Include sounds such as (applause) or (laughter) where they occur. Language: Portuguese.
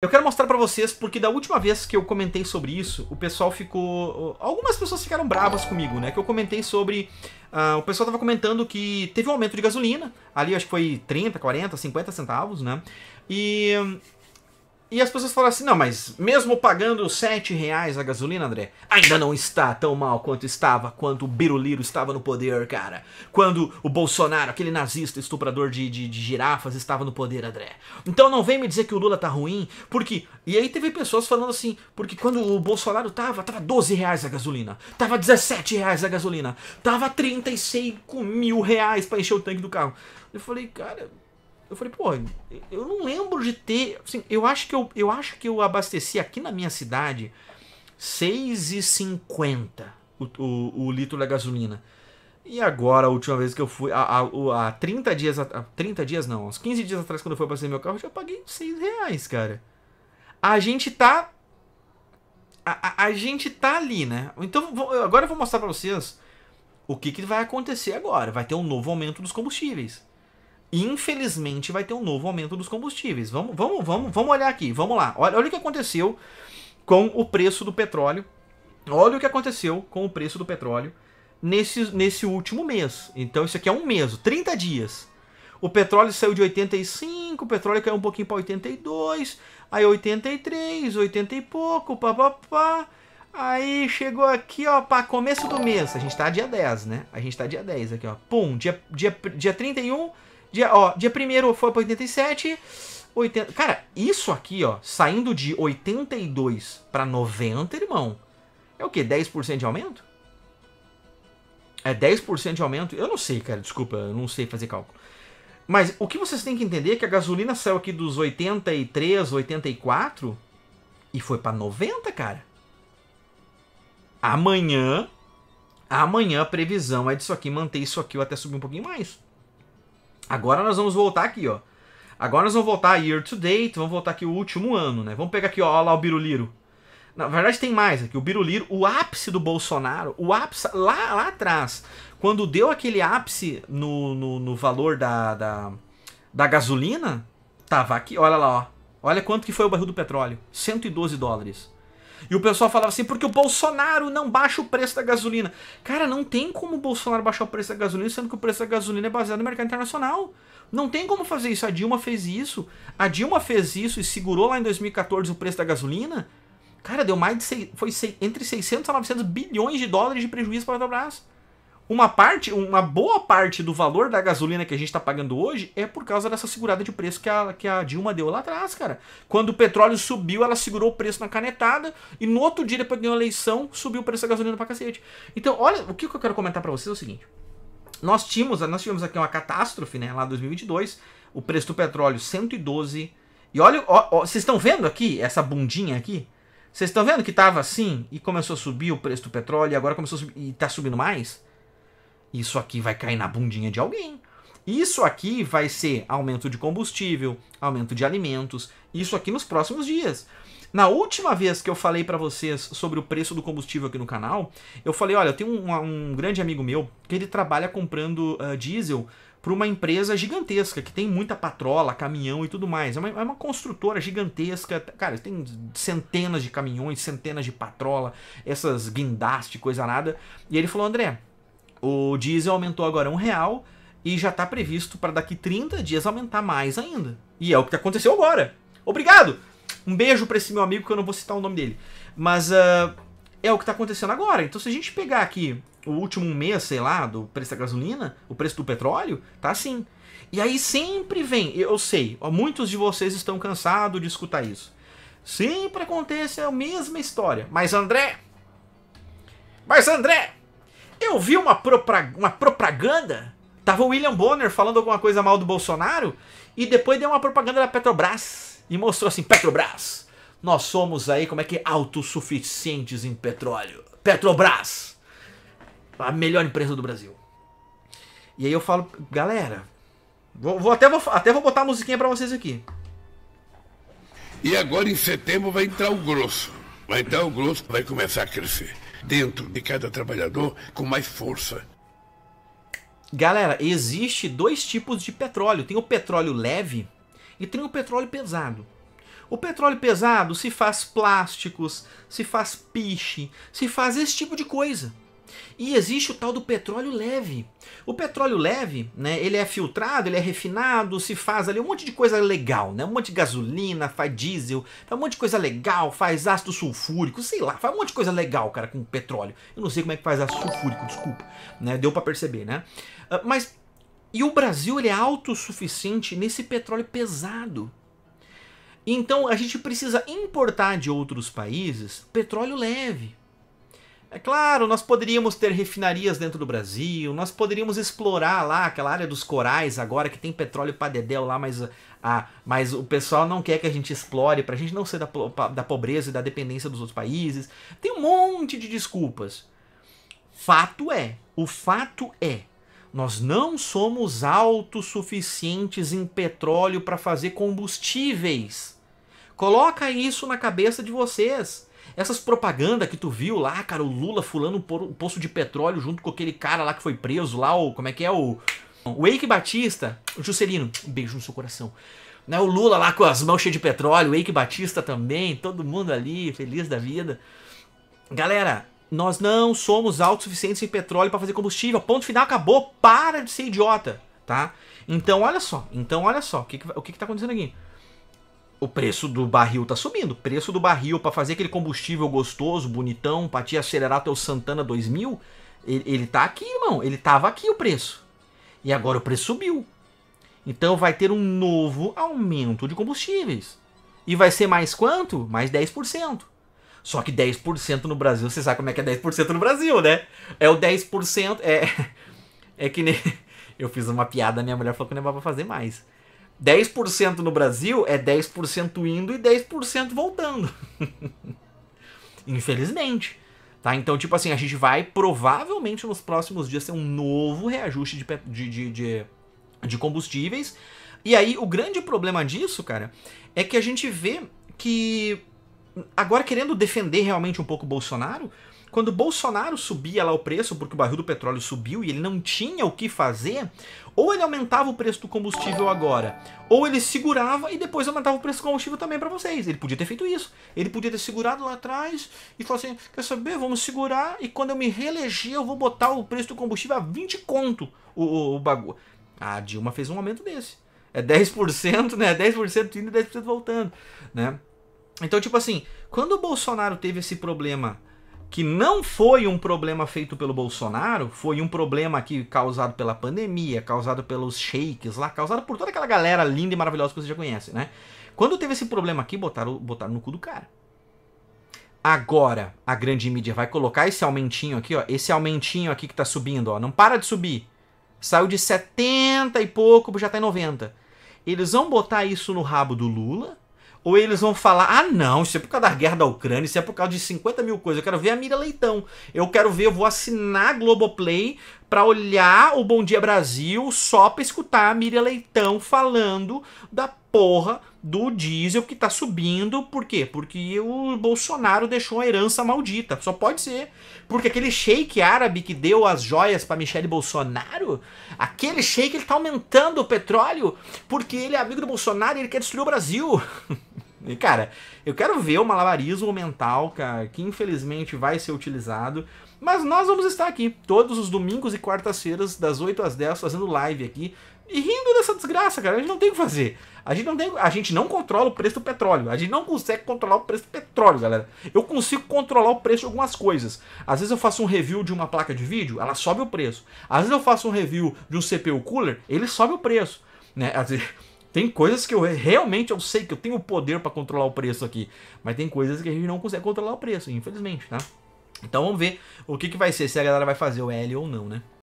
Eu quero mostrar para vocês porque da última vez que eu comentei sobre isso, o pessoal ficou... Algumas pessoas ficaram bravas comigo, né? Que eu comentei sobre... Uh, o pessoal tava comentando que teve um aumento de gasolina, ali acho que foi 30, 40, 50 centavos, né? E e as pessoas falaram assim: não, mas mesmo pagando 7 reais a gasolina, André, ainda não está tão mal quanto estava quando o Biruliro estava no poder, cara. Quando o Bolsonaro, aquele nazista estuprador de, de, de girafas, estava no poder, André. Então não vem me dizer que o Lula tá ruim, porque. E aí teve pessoas falando assim: porque quando o Bolsonaro tava, tava 12 reais a gasolina, tava 17 reais a gasolina, tava 35 mil reais pra encher o tanque do carro. Eu falei, cara eu falei, pô, eu não lembro de ter. Assim, eu, acho que eu, eu acho que eu abasteci aqui na minha cidade 6,50 o, o, o litro da gasolina. E agora, a última vez que eu fui, há 30 dias, a, 30 dias não, uns 15 dias atrás, quando eu fui abastecer meu carro, eu já paguei 6 reais, cara. A gente tá. A, a, a gente tá ali, né? Então, vou, agora eu vou mostrar pra vocês o que, que vai acontecer agora. Vai ter um novo aumento dos combustíveis infelizmente vai ter um novo aumento dos combustíveis. Vamos, vamos, vamos, vamos olhar aqui, vamos lá. Olha, olha o que aconteceu com o preço do petróleo. Olha o que aconteceu com o preço do petróleo nesse, nesse último mês. Então isso aqui é um mês, 30 dias. O petróleo saiu de 85, o petróleo caiu um pouquinho para 82, aí 83, 80 e pouco, papapá. Aí chegou aqui, ó, para começo do mês. A gente tá dia 10, né? A gente tá dia 10 aqui, ó. Pum, dia, dia, dia 31, Dia, ó, dia 1 foi pra 87. 80... Cara, isso aqui, ó, saindo de 82 pra 90, irmão, é o quê? 10% de aumento? É 10% de aumento? Eu não sei, cara, desculpa, eu não sei fazer cálculo. Mas o que vocês têm que entender é que a gasolina saiu aqui dos 83, 84 e foi pra 90, cara. Amanhã, amanhã a previsão é disso aqui, manter isso aqui ou até subir um pouquinho mais. Agora nós vamos voltar aqui, ó. Agora nós vamos voltar year to date, vamos voltar aqui o último ano, né? Vamos pegar aqui, ó, lá o Biruliro. Na verdade tem mais aqui, o Biruliro, o ápice do Bolsonaro, o ápice lá, lá atrás, quando deu aquele ápice no, no, no valor da, da, da gasolina, tava aqui, olha lá, ó. Olha quanto que foi o barril do petróleo, 112 dólares. E o pessoal falava assim, porque o Bolsonaro não baixa o preço da gasolina. Cara, não tem como o Bolsonaro baixar o preço da gasolina, sendo que o preço da gasolina é baseado no mercado internacional. Não tem como fazer isso. A Dilma fez isso. A Dilma fez isso e segurou lá em 2014 o preço da gasolina. Cara, deu mais de. Foi entre 600 a 900 bilhões de dólares de prejuízo para o Petrobras uma parte, uma boa parte do valor da gasolina que a gente está pagando hoje é por causa dessa segurada de preço que a, que a Dilma deu lá atrás, cara. Quando o petróleo subiu, ela segurou o preço na canetada e no outro dia, depois que ganhou a eleição, subiu o preço da gasolina pra cacete. Então, olha, o que eu quero comentar para vocês é o seguinte. Nós tínhamos, nós tivemos aqui uma catástrofe, né, lá em 2022, o preço do petróleo 112. E olha, vocês estão vendo aqui essa bundinha aqui? Vocês estão vendo que tava assim e começou a subir o preço do petróleo e agora começou a subir, e tá subindo mais? Isso aqui vai cair na bundinha de alguém. Isso aqui vai ser aumento de combustível, aumento de alimentos, isso aqui nos próximos dias. Na última vez que eu falei para vocês sobre o preço do combustível aqui no canal, eu falei, olha, eu tenho um, um grande amigo meu que ele trabalha comprando uh, diesel para uma empresa gigantesca que tem muita patrola, caminhão e tudo mais. É uma, é uma, construtora gigantesca, cara, tem centenas de caminhões, centenas de patrola, essas guindaste, coisa nada. E ele falou, André, o diesel aumentou agora um real e já está previsto para daqui 30 dias aumentar mais ainda. E é o que aconteceu agora. Obrigado! Um beijo para esse meu amigo que eu não vou citar o nome dele. Mas uh, é o que está acontecendo agora. Então se a gente pegar aqui o último mês, sei lá, do preço da gasolina, o preço do petróleo, tá assim. E aí sempre vem, eu sei, muitos de vocês estão cansados de escutar isso. Sempre acontece a mesma história. Mas André. Mas André, eu vi uma, uma propaganda. Tava o William Bonner falando alguma coisa mal do Bolsonaro. E depois deu uma propaganda da Petrobras. E mostrou assim: Petrobras, nós somos aí, como é que é? Autossuficientes em petróleo. Petrobras, a melhor empresa do Brasil. E aí eu falo, galera, vou, vou até, vou até vou botar a musiquinha para vocês aqui. E agora em setembro vai entrar o grosso. Vai entrar o grosso, vai começar a crescer dentro de cada trabalhador com mais força. Galera, existe dois tipos de petróleo. Tem o petróleo leve e tem o petróleo pesado. O petróleo pesado se faz plásticos, se faz piche, se faz esse tipo de coisa. E existe o tal do petróleo leve. O petróleo leve, né, ele é filtrado, ele é refinado, se faz ali um monte de coisa legal, né? Um monte de gasolina, faz diesel, faz um monte de coisa legal, faz ácido sulfúrico, sei lá, faz um monte de coisa legal, cara, com petróleo. Eu não sei como é que faz ácido sulfúrico, desculpa, né? Deu para perceber, né? Ah, mas e o Brasil ele é autossuficiente nesse petróleo pesado. Então a gente precisa importar de outros países petróleo leve. É claro, nós poderíamos ter refinarias dentro do Brasil, nós poderíamos explorar lá aquela área dos corais agora que tem petróleo para dedéu lá, mas, a, ah, mas o pessoal não quer que a gente explore para a gente não ser da, da pobreza e da dependência dos outros países. Tem um monte de desculpas. Fato é, o fato é, nós não somos autossuficientes em petróleo para fazer combustíveis. Coloca isso na cabeça de vocês. Essas propagandas que tu viu lá, cara, o Lula fulano um poço de petróleo junto com aquele cara lá que foi preso lá, o, como é que é, o... O Eike Batista, o Juscelino, um beijo no seu coração. Né, o Lula lá com as mãos cheias de petróleo, o Eike Batista também, todo mundo ali, feliz da vida. Galera, nós não somos autossuficientes em petróleo para fazer combustível. Ponto final, acabou. Para de ser idiota, tá? Então, olha só. Então, olha só. O que, que, o que, que tá acontecendo aqui? o preço do barril tá subindo. O preço do barril para fazer aquele combustível gostoso, bonitão, pra te acelerar teu Santana 2000, ele, ele tá aqui, irmão. Ele tava aqui o preço. E agora o preço subiu. Então vai ter um novo aumento de combustíveis. E vai ser mais quanto? Mais 10%. Só que 10% no Brasil, você sabe como é que é 10% no Brasil, né? É o 10%, é (laughs) é que nem (laughs) eu fiz uma piada, minha mulher falou que não é pra fazer mais. 10% no Brasil é 10% indo e 10% voltando. (laughs) Infelizmente. Tá? Então, tipo assim, a gente vai provavelmente nos próximos dias ter um novo reajuste de, de, de, de, de combustíveis. E aí, o grande problema disso, cara, é que a gente vê que agora querendo defender realmente um pouco o Bolsonaro, quando Bolsonaro subia lá o preço, porque o barril do petróleo subiu e ele não tinha o que fazer, ou ele aumentava o preço do combustível agora, ou ele segurava e depois aumentava o preço do combustível também para vocês. Ele podia ter feito isso. Ele podia ter segurado lá atrás e falou assim: quer saber? Vamos segurar e quando eu me reeleger, eu vou botar o preço do combustível a 20 conto o, o, o bagulho. A Dilma fez um aumento desse. É 10%, né? 10% indo e 10% voltando, né? Então, tipo assim, quando o Bolsonaro teve esse problema que não foi um problema feito pelo Bolsonaro, foi um problema aqui causado pela pandemia, causado pelos shakes lá, causado por toda aquela galera linda e maravilhosa que você já conhece, né? Quando teve esse problema aqui, botaram, botaram no cu do cara. Agora a grande mídia vai colocar esse aumentinho aqui, ó, esse aumentinho aqui que tá subindo, ó, não para de subir. Saiu de 70 e pouco, já tá em 90. Eles vão botar isso no rabo do Lula, ou eles vão falar: ah, não, isso é por causa da guerra da Ucrânia, isso é por causa de 50 mil coisas. Eu quero ver a Mira Leitão. Eu quero ver, eu vou assinar a Globoplay para olhar o Bom Dia Brasil só pra escutar a Mira Leitão falando da porra do diesel que está subindo, por quê? Porque o Bolsonaro deixou uma herança maldita. Só pode ser. Porque aquele sheik árabe que deu as joias para Michele Bolsonaro, aquele sheik ele tá aumentando o petróleo porque ele é amigo do Bolsonaro e ele quer destruir o Brasil. (laughs) E, cara, eu quero ver o malabarismo mental, cara, que infelizmente vai ser utilizado. Mas nós vamos estar aqui todos os domingos e quartas-feiras, das 8 às 10, fazendo live aqui, e rindo dessa desgraça, cara. A gente não tem o que fazer. A gente, não tem, a gente não controla o preço do petróleo. A gente não consegue controlar o preço do petróleo, galera. Eu consigo controlar o preço de algumas coisas. Às vezes eu faço um review de uma placa de vídeo, ela sobe o preço. Às vezes eu faço um review de um CPU cooler, ele sobe o preço. Né? Às vezes, tem coisas que eu realmente eu sei que eu tenho o poder para controlar o preço aqui. Mas tem coisas que a gente não consegue controlar o preço, infelizmente, tá? Então vamos ver o que, que vai ser, se a galera vai fazer o L ou não, né?